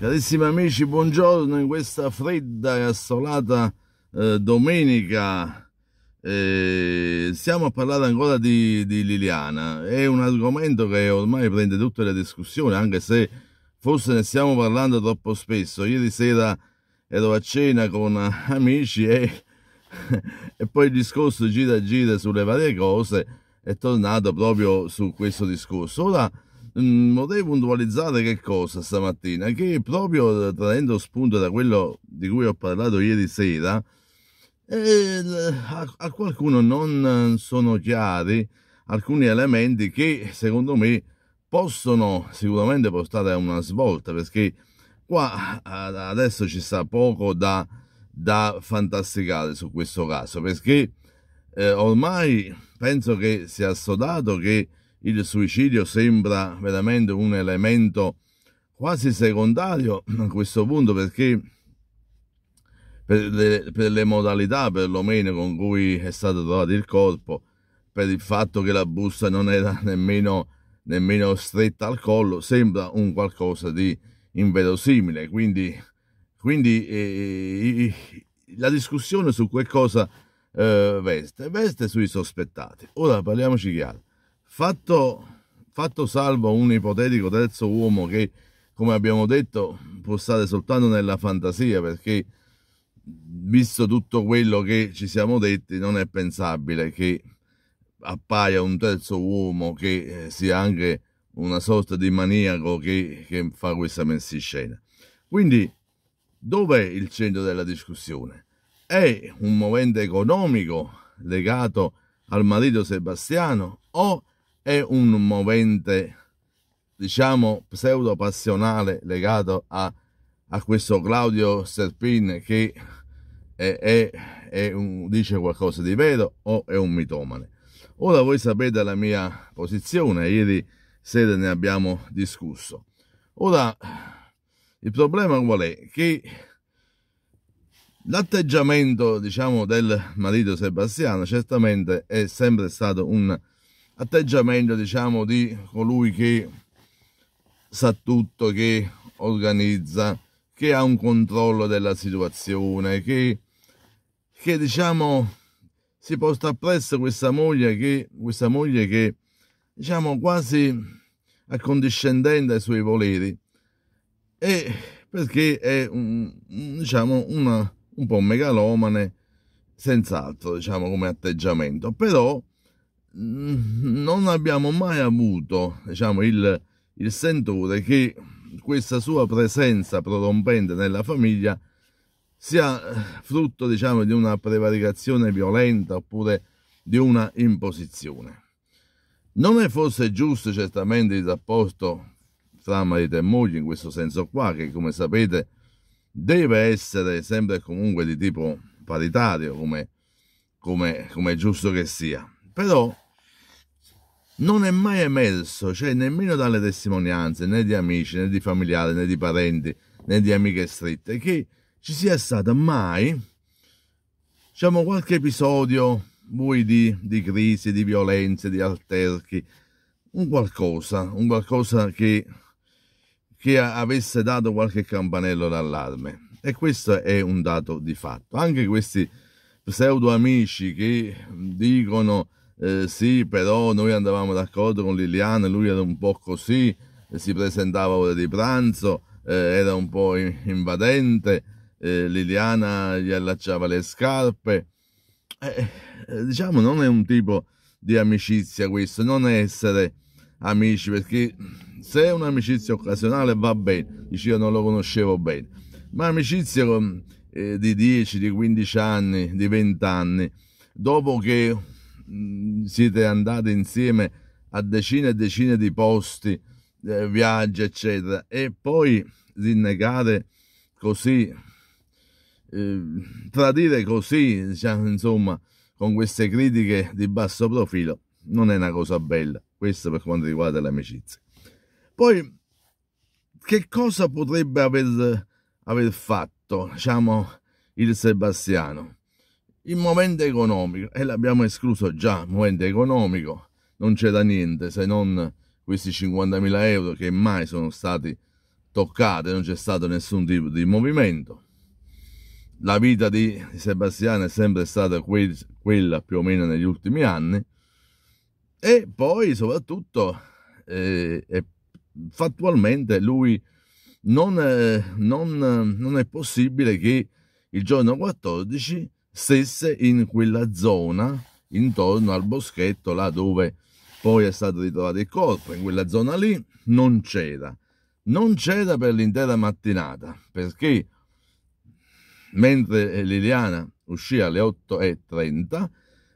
Carissimi amici, buongiorno in questa fredda e assolata eh, domenica. Eh, stiamo a parlare ancora di, di, Liliana. È un argomento che ormai prende tutte le discussioni, anche se forse ne stiamo parlando troppo spesso. Ieri sera ero a cena con amici e, e poi il discorso gira e gira sulle varie cose è tornato proprio su questo discorso. Ora Mm, vorrei puntualizzare che cosa stamattina? Che proprio eh, traendo spunto da quello di cui ho parlato ieri sera, eh, a, a, qualcuno non eh, sono chiari alcuni elementi che secondo me possono sicuramente portare a una svolta perché qua adesso ci sta poco da, da fantasticare su questo caso perché eh, ormai penso che sia assodato che il suicidio sembra veramente un elemento quasi secondario a questo punto perché per le, per le modalità perlomeno con cui è stato trovato il corpo, per il fatto che la busta non era nemmeno, nemmeno stretta al collo, sembra un qualcosa di inverosimile. Quindi, quindi eh, eh la discussione su che cosa eh, veste, veste sui sospettati. Ora parliamoci chiaro Fatto, fatto salvo un ipotetico terzo uomo che, come abbiamo detto, può stare soltanto nella fantasia perché visto tutto quello che ci siamo detti, non è pensabile che appaia un terzo uomo che eh, sia anche una sorta di maniaco che, che fa questa messiscena. Quindi, dov'è il centro della discussione? È un movente economico legato al marito Sebastiano o è un movente, diciamo, pseudo-passionale legato a, a questo Claudio Serpin che è, è, è un, dice qualcosa di vero o è un mitomane. Ora voi sapete la mia posizione, ieri sera ne abbiamo discusso. Ora, il problema qual è? Che l'atteggiamento, diciamo, del marito Sebastiano certamente è sempre stato un atteggiamento diciamo di colui che sa tutto, che organizza, che ha un controllo della situazione, che, che diciamo si posta appresso questa moglie che, questa moglie che diciamo quasi accondiscendente ai suoi voleri e perché è un, diciamo una, un po' megalomane senz'altro diciamo come atteggiamento però non abbiamo mai avuto diciamo, il, il sentore che questa sua presenza prorompente nella famiglia sia frutto diciamo, di una prevaricazione violenta oppure di una imposizione. Non è forse giusto certamente il rapporto tra marito e moglie in questo senso qua, che come sapete deve essere sempre e comunque di tipo paritario, come, come, come è giusto che sia però non è mai emerso, cioè nemmeno dalle testimonianze né di amici né di familiari né di parenti né di amiche strette, che ci sia stato mai, diciamo, qualche episodio voi di, di crisi, di violenze, di alterchi, un qualcosa, un qualcosa che, che avesse dato qualche campanello d'allarme. E questo è un dato di fatto. Anche questi pseudo amici che dicono eh, sì, però noi andavamo d'accordo con Liliana, lui era un po' così, si presentava ora di pranzo, eh, era un po' invadente, eh, Liliana gli allacciava le scarpe. Eh, eh, diciamo, non è un tipo di amicizia questo, non è essere amici, perché se è un'amicizia occasionale va bene, dice io non lo conoscevo bene, ma amicizie di 10, di 15 anni, di 20 anni, dopo che Mm, siete andati insieme a decine e decine di posti, eh, viaggi, eccetera, e poi rinnegare così, eh, tradire così, diciamo, insomma, con queste critiche di basso profilo, non è una cosa bella. Questo per quanto riguarda l'amicizia. Poi, che cosa potrebbe aver, aver fatto, diciamo, il Sebastiano? Il momento economico, e l'abbiamo escluso già, il momento economico, non c'è da niente se non questi 50.000 euro che mai sono stati toccati, non c'è stato nessun tipo di movimento. La vita di Sebastiano è sempre stata quel, quella più o meno negli ultimi anni e poi soprattutto eh, fattualmente lui non, eh, non, non è possibile che il giorno 14 stesse in quella zona intorno al boschetto là dove poi è stato ritrovato il corpo in quella zona lì non c'era non c'era per l'intera mattinata perché mentre Liliana uscì alle 8.30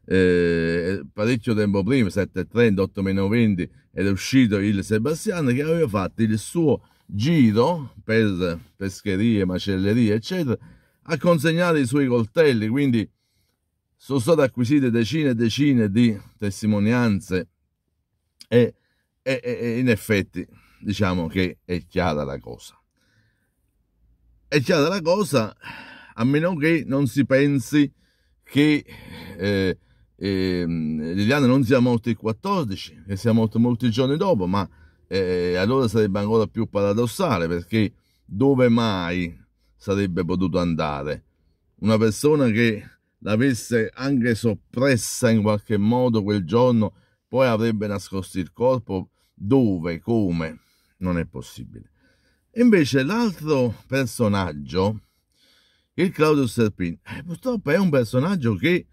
eh, parecchio tempo prima 7.30 8.20 era uscito il Sebastiano che aveva fatto il suo giro per pescherie macellerie eccetera ha consegnato i suoi coltelli, quindi sono state acquisite decine e decine di testimonianze e, e, e in effetti diciamo che è chiara la cosa. È chiara la cosa a meno che non si pensi che eh, eh, Liliana non sia morta il 14, che sia morta molti giorni dopo, ma eh, allora sarebbe ancora più paradossale perché dove mai sarebbe potuto andare. Una persona che l'avesse anche soppressa in qualche modo quel giorno, poi avrebbe nascosto il corpo dove, come, non è possibile. Invece l'altro personaggio, il Claudio Serpin, eh, purtroppo è un personaggio che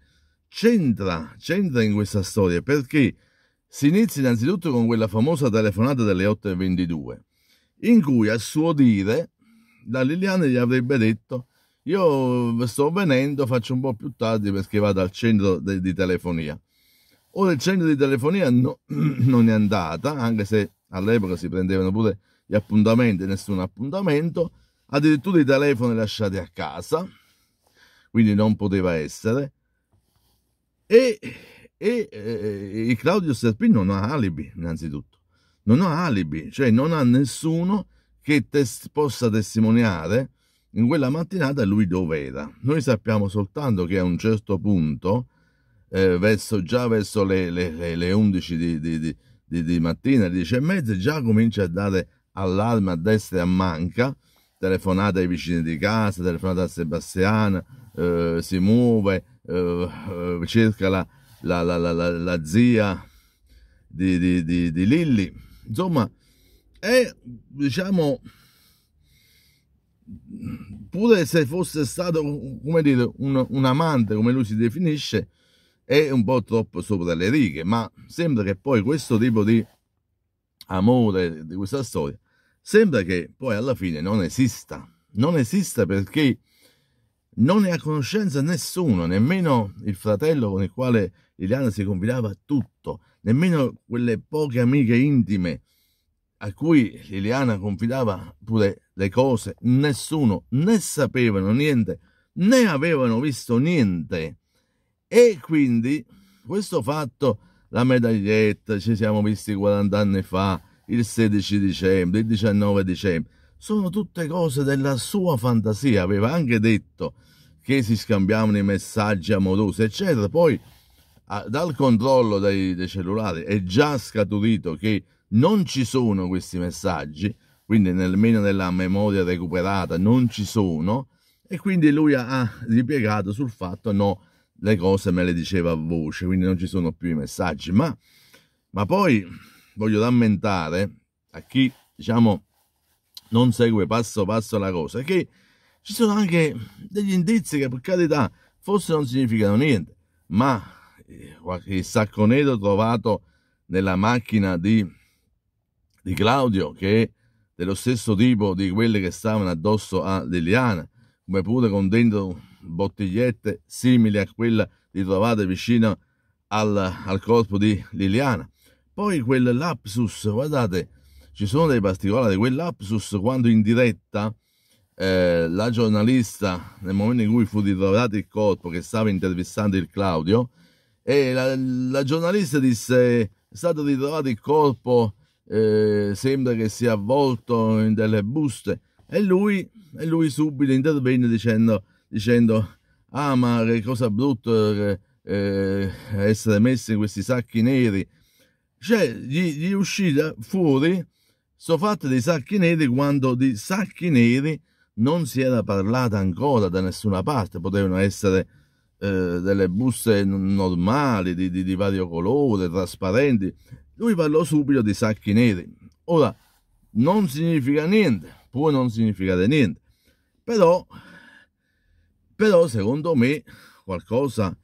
c'entra, c'entra in questa storia perché si inizia innanzitutto con quella famosa telefonata delle 8.22 in cui a suo dire la Liliana gli avrebbe detto io sto venendo, faccio un po' più tardi perché vado al centro de- di telefonia. Ora il centro di telefonia no, non è andata, anche se all'epoca si prendevano pure gli appuntamenti, nessun appuntamento, addirittura i telefoni lasciati a casa, quindi non poteva essere. E, e, e eh, Claudio Serpino non ha alibi, innanzitutto, non ha alibi, cioè non ha nessuno che tes- possa testimoniare in quella mattinata lui dove era. Noi sappiamo soltanto che a un certo punto, eh, verso, già verso le, le, le, le 11 di, di, di, di mattina, alle 10 e mezza, già comincia a dare allarme a destra e a manca, telefonate ai vicini di casa, telefonate a Sebastiano, eh, si muove, eh, cerca la, la, la, la zia di, di, di, di Lilli. Insomma, e diciamo pure se fosse stato come dire un, un amante come lui si definisce è un po' troppo sopra le righe ma sembra che poi questo tipo di amore di questa storia sembra che poi alla fine non esista non esista perché non ne ha conoscenza nessuno, nemmeno il fratello con il quale Liliana si confidava tutto, nemmeno quelle poche amiche intime a cui Liliana confidava pure le cose, nessuno né sapevano niente né avevano visto niente. E quindi questo fatto, la medaglietta, ci siamo visti 40 anni fa, il 16 dicembre, il 19 dicembre, sono tutte cose della sua fantasia. Aveva anche detto che si scambiavano i messaggi amorosi, eccetera. Poi dal controllo dei, dei cellulari è già scaturito che non ci sono questi messaggi, quindi nemmeno nella memoria recuperata non ci sono, e quindi lui ha ripiegato sul fatto no, le cose me le diceva a voce, quindi non ci sono più i messaggi, ma, ma poi voglio rammentare a chi, diciamo, non segue passo passo la cosa, che ci sono anche degli indizi che per carità forse non significano niente, ma il eh, sacco nero trovato nella macchina di di Claudio, che è dello stesso tipo di quelle che stavano addosso a Liliana, come pure con dentro bottigliette simili a quella trovate vicino al, al corpo di Liliana. Poi quel lapsus, guardate, ci sono dei particolari, quel lapsus quando in diretta eh, la giornalista, nel momento in cui fu ritrovato il corpo che stava intervistando il Claudio, e la, la giornalista disse è stato ritrovato il corpo eh, sembra che sia avvolto in delle buste e lui, e lui subito intervenne dicendo, dicendo ah ma che cosa brutta eh, eh, essere messi in questi sacchi neri cioè gli, gli uscì fuori sto fatto dei sacchi neri quando di sacchi neri non si era parlata ancora da nessuna parte potevano essere eh, delle buste normali di, di, di vario colore trasparenti lui parlò subito di sacchi neri. Ora, non significa niente, può non significare niente, però, però secondo me qualcosa,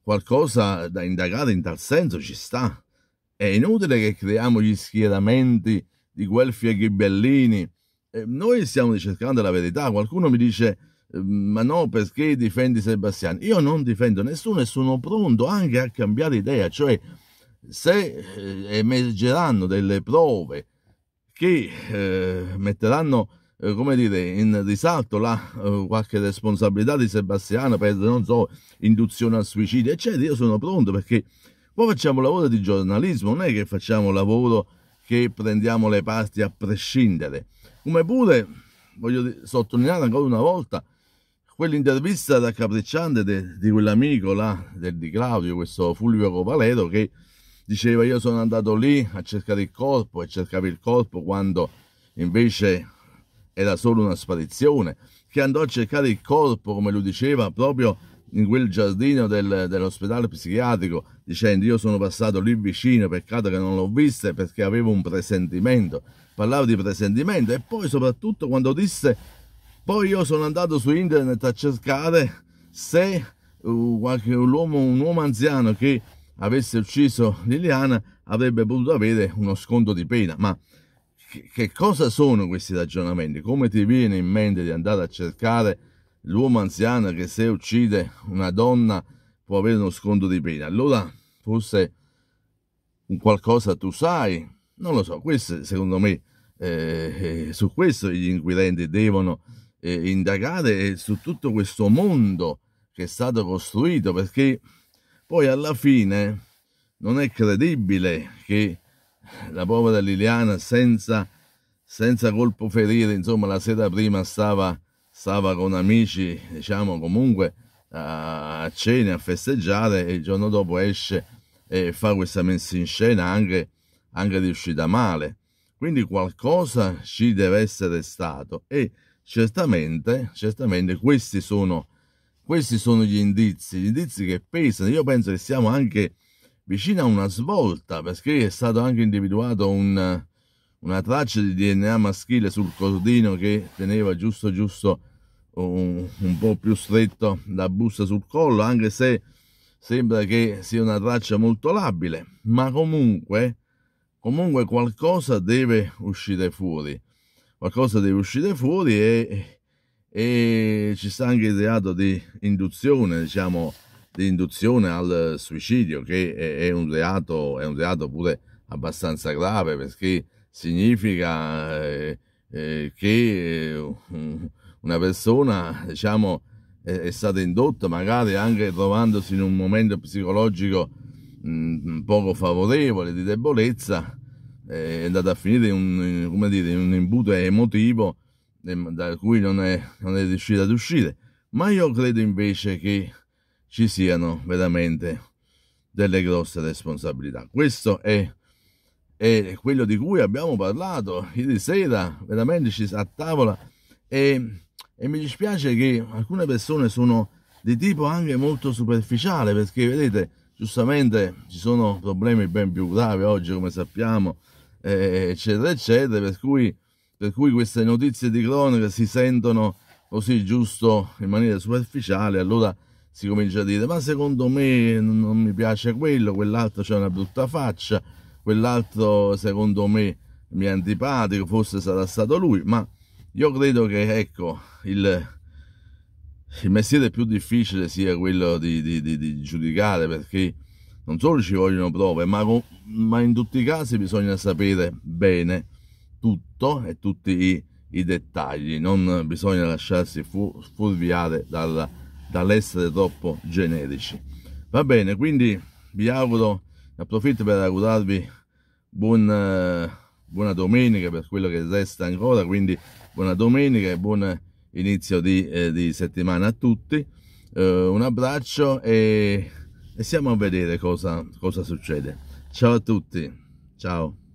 qualcosa da indagare in tal senso ci sta. È inutile che creiamo gli schieramenti di guelfi e ghibellini. Eh, noi stiamo cercando la verità. Qualcuno mi dice, mm, ma no, perché difendi Sebastiani? Io non difendo nessuno e sono pronto anche a cambiare idea, cioè se eh, emergeranno delle prove che eh, metteranno eh, come dire, in risalto la eh, qualche responsabilità di Sebastiano per, non so, induzione al suicidio, eccetera, io sono pronto perché poi facciamo lavoro di giornalismo, non è che facciamo lavoro che prendiamo le parti a prescindere. Come pure, voglio sottolineare ancora una volta, quell'intervista raccapricciante di quell'amico là, del, di Claudio, questo Fulvio Copalero, che diceva io sono andato lì a cercare il corpo e cercava il corpo quando invece era solo una sparizione, che andò a cercare il corpo, come lui diceva, proprio in quel giardino del, dell'ospedale psichiatrico, dicendo io sono passato lì vicino, peccato che non l'ho vista perché avevo un presentimento, parlava di presentimento e poi soprattutto quando disse poi io sono andato su internet a cercare se uh, qualche, un, uomo, un uomo anziano che avesse ucciso Liliana avrebbe potuto avere uno sconto di pena, ma che cosa sono questi ragionamenti? Come ti viene in mente di andare a cercare l'uomo anziano che se uccide una donna può avere uno sconto di pena? Allora forse un qualcosa tu sai, non lo so, questo secondo me eh, eh su questo gli inquirenti devono eh, indagare su tutto questo mondo che è stato costruito perché poi alla fine non è credibile che la povera Liliana senza, senza colpo ferire, insomma la sera prima stava, stava con amici, diciamo comunque a cena, a festeggiare e il giorno dopo esce e fa questa messa in scena anche, anche riuscita male. Quindi qualcosa ci deve essere stato e certamente, certamente questi sono questi sono gli indizi, gli indizi che pesano. Io penso che siamo anche vicini a una svolta, perché è stato anche individuato un, una traccia di DNA maschile sul cordino che teneva giusto giusto un, un po' più stretto la busta sul collo, anche se sembra che sia una traccia molto labile, ma comunque, comunque qualcosa deve uscire fuori. Qualcosa deve uscire fuori e e ci sta anche il reato di induzione, diciamo, di induzione al suicidio, che è, un, reato, è un reato pure abbastanza grave perché significa eh, eh, che eh, una persona, diciamo, è, è, stata indotta magari anche trovandosi in un momento psicologico mh, mm, mm, poco favorevole, di debolezza, eh, è andata a finire in un, in, dire, in un imbuto emotivo da cui non è, non è riuscita ad uscire, ma io credo invece che ci siano veramente delle grosse responsabilità. Questo è, è quello di cui abbiamo parlato ieri sera, veramente ci a tavola e, e mi dispiace che alcune persone sono di tipo anche molto superficiale perché vedete giustamente ci sono problemi ben più gravi oggi come sappiamo eh, eccetera eccetera per cui per cui queste notizie di cronaca si sentono così giusto in maniera superficiale, allora si comincia a dire ma secondo me non mi piace quello, quell'altro c'è una brutta faccia, quell'altro secondo me mi è antipatico, forse sarà stato lui, ma io credo che ecco, il, il mestiere più difficile sia quello di, di, di, di, giudicare perché non solo ci vogliono prove, ma, ma in tutti i casi bisogna sapere bene tutto e tutti i, i dettagli, non bisogna lasciarsi fu, fuorviare dal, dall'essere troppo generici. Va bene, quindi vi auguro, approfitto per augurarvi buon, buona domenica per quello che resta ancora, quindi buona domenica e buon inizio di, eh, di settimana a tutti. Eh, un abbraccio e, e, siamo a vedere cosa, cosa succede. Ciao a tutti, ciao.